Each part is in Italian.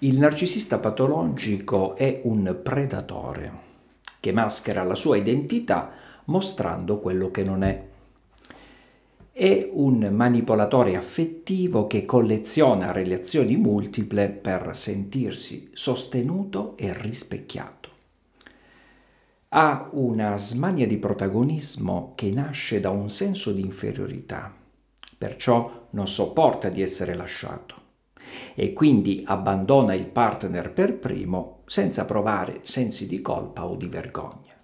Il narcisista patologico è un predatore che maschera la sua identità mostrando quello che non è. È un manipolatore affettivo che colleziona relazioni multiple per sentirsi sostenuto e rispecchiato ha una smania di protagonismo che nasce da un senso di inferiorità, perciò non sopporta di essere lasciato e quindi abbandona il partner per primo senza provare sensi di colpa o di vergogna.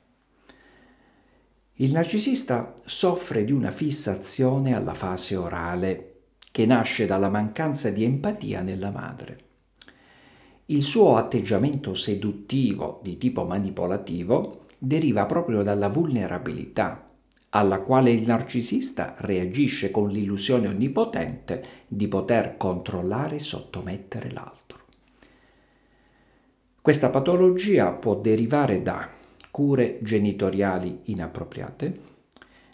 Il narcisista soffre di una fissazione alla fase orale che nasce dalla mancanza di empatia nella madre. Il suo atteggiamento seduttivo di tipo manipolativo deriva proprio dalla vulnerabilità alla quale il narcisista reagisce con l'illusione onnipotente di poter controllare e sottomettere l'altro. Questa patologia può derivare da cure genitoriali inappropriate,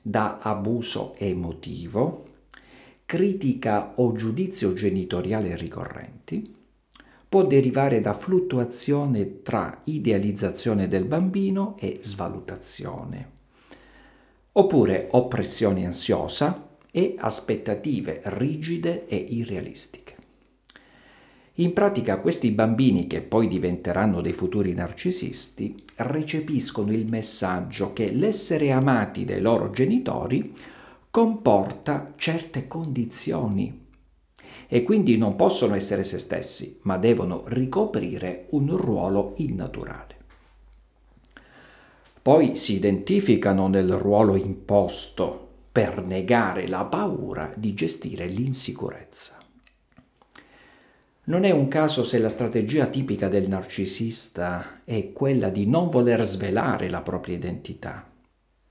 da abuso emotivo, critica o giudizio genitoriale ricorrenti, può derivare da fluttuazione tra idealizzazione del bambino e svalutazione oppure oppressione ansiosa e aspettative rigide e irrealistiche. In pratica questi bambini, che poi diventeranno dei futuri narcisisti, recepiscono il messaggio che l'essere amati dai loro genitori comporta certe condizioni e quindi non possono essere se stessi, ma devono ricoprire un ruolo innaturale poi si identificano nel ruolo imposto per negare la paura di gestire l'insicurezza. Non è un caso se la strategia tipica del narcisista è quella di non voler svelare la propria identità,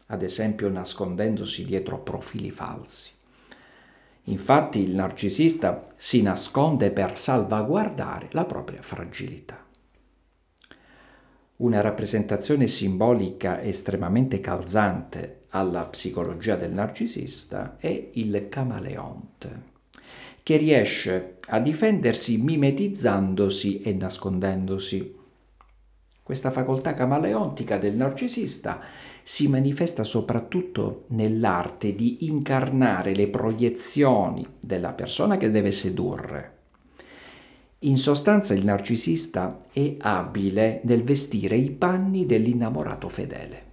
ad esempio nascondendosi dietro profili falsi. Infatti il narcisista si nasconde per salvaguardare la propria fragilità una rappresentazione simbolica estremamente calzante alla psicologia del narcisista è il camaleonte, che riesce a difendersi mimetizzandosi e nascondendosi. Questa facoltà camaleontica del narcisista si manifesta soprattutto nell'arte di incarnare le proiezioni della persona che deve sedurre in sostanza il narcisista è abile nel vestire i panni dell'innamorato fedele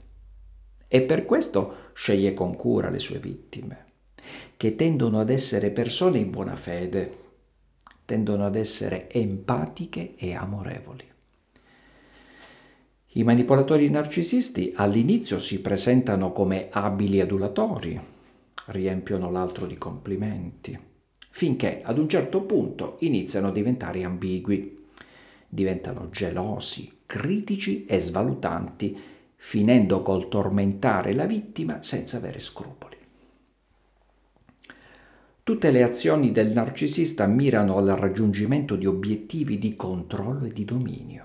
e per questo sceglie con cura le sue vittime, che tendono ad essere persone in buona fede, tendono ad essere empatiche e amorevoli. I manipolatori narcisisti all'inizio si presentano come abili adulatori, riempiono l'altro di complimenti finché ad un certo punto iniziano a diventare ambigui, diventano gelosi, critici e svalutanti, finendo col tormentare la vittima senza avere scrupoli. Tutte le azioni del narcisista mirano al raggiungimento di obiettivi di controllo e di dominio.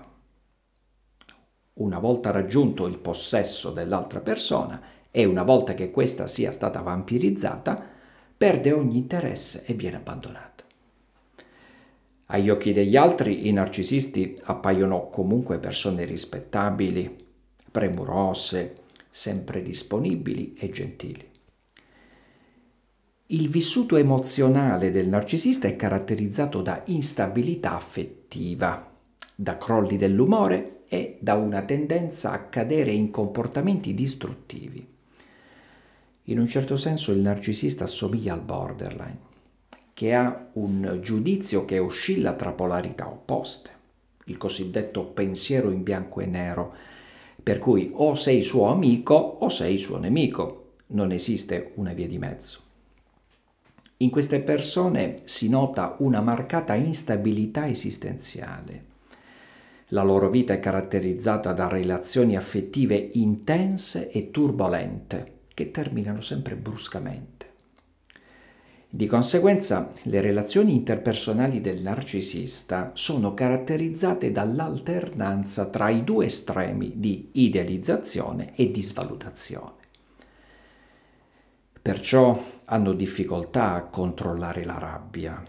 Una volta raggiunto il possesso dell'altra persona e una volta che questa sia stata vampirizzata, perde ogni interesse e viene abbandonato. Agli occhi degli altri i narcisisti appaiono comunque persone rispettabili, premurose, sempre disponibili e gentili. Il vissuto emozionale del narcisista è caratterizzato da instabilità affettiva, da crolli dell'umore e da una tendenza a cadere in comportamenti distruttivi. In un certo senso il narcisista assomiglia al borderline, che ha un giudizio che oscilla tra polarità opposte, il cosiddetto pensiero in bianco e nero, per cui o sei suo amico o sei suo nemico, non esiste una via di mezzo. In queste persone si nota una marcata instabilità esistenziale. La loro vita è caratterizzata da relazioni affettive intense e turbolente, che terminano sempre bruscamente. Di conseguenza, le relazioni interpersonali del narcisista sono caratterizzate dall'alternanza tra i due estremi di idealizzazione e di svalutazione. Perciò hanno difficoltà a controllare la rabbia,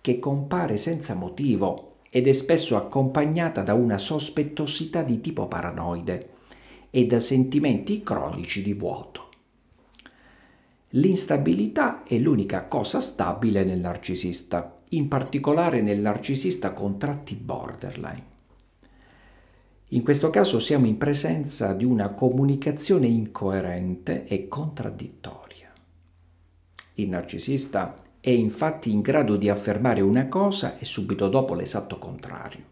che compare senza motivo ed è spesso accompagnata da una sospettosità di tipo paranoide e da sentimenti cronici di vuoto. L'instabilità è l'unica cosa stabile nel narcisista, in particolare nel narcisista con tratti borderline. In questo caso siamo in presenza di una comunicazione incoerente e contraddittoria. Il narcisista è infatti in grado di affermare una cosa e subito dopo l'esatto contrario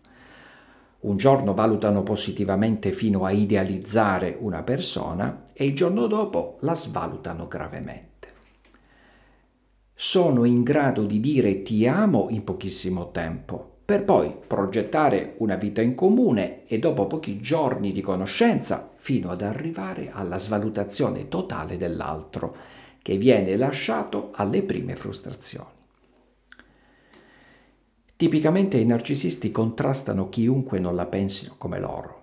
un giorno valutano positivamente fino a idealizzare una persona e il giorno dopo la svalutano gravemente. Sono in grado di dire ti amo in pochissimo tempo, per poi progettare una vita in comune e dopo pochi giorni di conoscenza fino ad arrivare alla svalutazione totale dell'altro, che viene lasciato alle prime frustrazioni. Tipicamente i narcisisti contrastano chiunque non la pensi come loro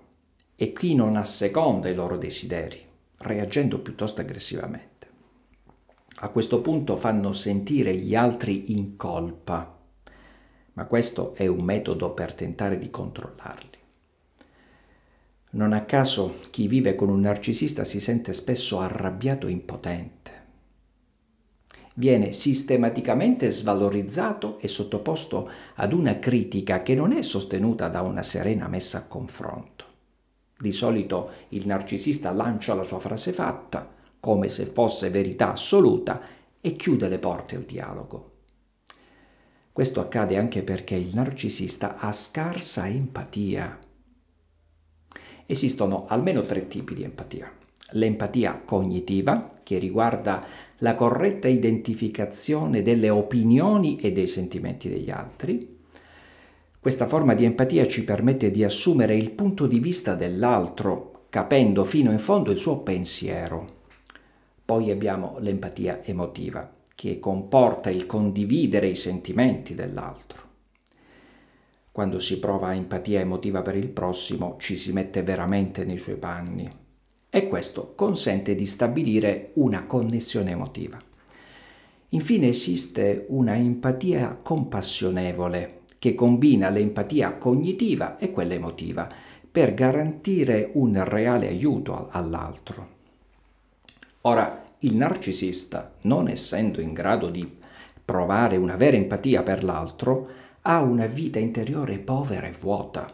e chi non asseconda i loro desideri, reagendo piuttosto aggressivamente. A questo punto fanno sentire gli altri in colpa, ma questo è un metodo per tentare di controllarli. Non a caso chi vive con un narcisista si sente spesso arrabbiato e impotente viene sistematicamente svalorizzato e sottoposto ad una critica che non è sostenuta da una serena messa a confronto. Di solito il narcisista lancia la sua frase fatta, come se fosse verità assoluta, e chiude le porte al dialogo. Questo accade anche perché il narcisista ha scarsa empatia. Esistono almeno tre tipi di empatia. L'empatia cognitiva, che riguarda la corretta identificazione delle opinioni e dei sentimenti degli altri. Questa forma di empatia ci permette di assumere il punto di vista dell'altro, capendo fino in fondo il suo pensiero. Poi abbiamo l'empatia emotiva, che comporta il condividere i sentimenti dell'altro. Quando si prova empatia emotiva per il prossimo, ci si mette veramente nei suoi panni e questo consente di stabilire una connessione emotiva. Infine esiste una empatia compassionevole che combina l'empatia cognitiva e quella emotiva per garantire un reale aiuto all'altro. Ora, il narcisista, non essendo in grado di provare una vera empatia per l'altro, ha una vita interiore povera e vuota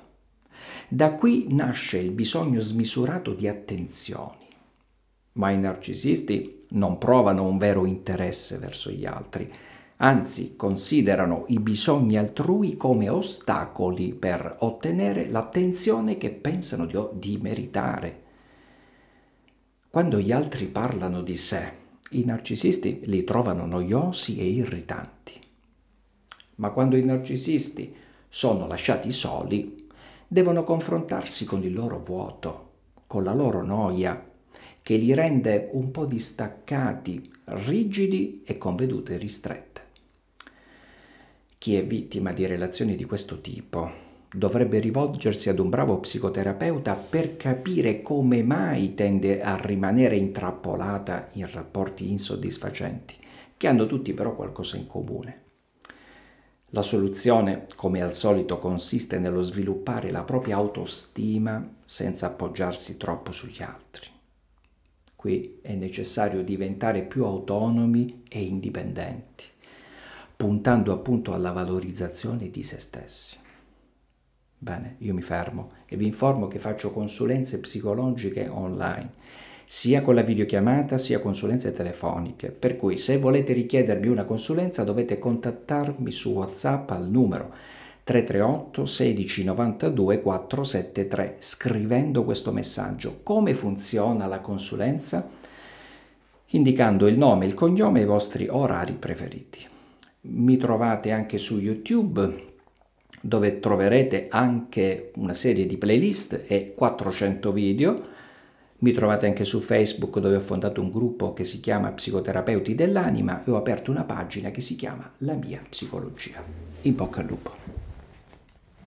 da qui nasce il bisogno smisurato di attenzioni. Ma i narcisisti non provano un vero interesse verso gli altri, anzi considerano i bisogni altrui come ostacoli per ottenere l'attenzione che pensano di, di meritare. Quando gli altri parlano di sé, i narcisisti li trovano noiosi e irritanti. Ma quando i narcisisti sono lasciati soli, devono confrontarsi con il loro vuoto, con la loro noia, che li rende un po' distaccati, rigidi e con vedute ristrette. Chi è vittima di relazioni di questo tipo dovrebbe rivolgersi ad un bravo psicoterapeuta per capire come mai tende a rimanere intrappolata in rapporti insoddisfacenti, che hanno tutti però qualcosa in comune. La soluzione, come al solito, consiste nello sviluppare la propria autostima senza appoggiarsi troppo sugli altri. Qui è necessario diventare più autonomi e indipendenti, puntando appunto alla valorizzazione di se stessi. Bene, io mi fermo e vi informo che faccio consulenze psicologiche online sia con la videochiamata sia consulenze telefoniche, per cui se volete richiedermi una consulenza dovete contattarmi su WhatsApp al numero 338 16 92 473 scrivendo questo messaggio. Come funziona la consulenza? Indicando il nome, il cognome e i vostri orari preferiti. Mi trovate anche su YouTube dove troverete anche una serie di playlist e 400 video mi trovate anche su Facebook dove ho fondato un gruppo che si chiama Psicoterapeuti dell'Anima e ho aperto una pagina che si chiama La mia psicologia. In bocca al lupo.